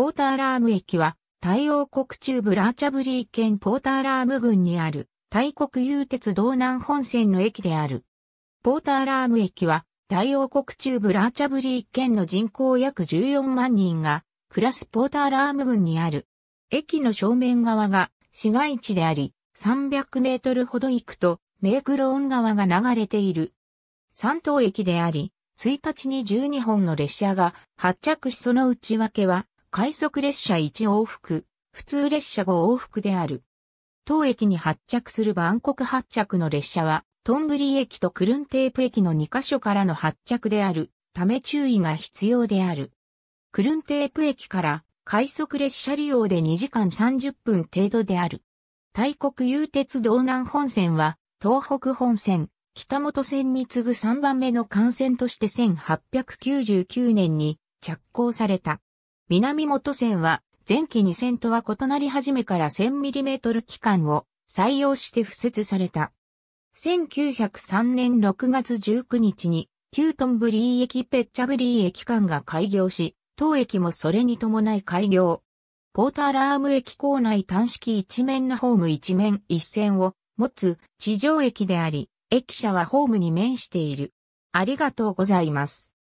ポーターラーム駅は、太陽国中部ラーチャブリー県ポーターラーム郡にある、大国有鉄道南本線の駅である。ポーターラーム駅は、太陽国中部ラーチャブリー県の人口約14万人が、暮らすポーターラーム郡にある。駅の正面側が市街地であり、300メートルほど行くと、メークローン川が流れている。三島駅であり、1日に12本の列車が発着しその内訳は、快速列車1往復、普通列車5往復である。当駅に発着するバンコク発着の列車は、トンブリ駅とクルンテープ駅の2カ所からの発着である、ため注意が必要である。クルンテープ駅から快速列車利用で2時間30分程度である。大国有鉄道南本線は、東北本線、北本線に次ぐ3番目の幹線として1899年に着工された。南本線は前期2 0とは異なり始めから 1000mm 機関を採用して付設された。1903年6月19日に旧トンブリー駅ペッチャブリー駅間が開業し、当駅もそれに伴い開業。ポーターラーム駅構内端式一面のホーム一面一線を持つ地上駅であり、駅舎はホームに面している。ありがとうございます。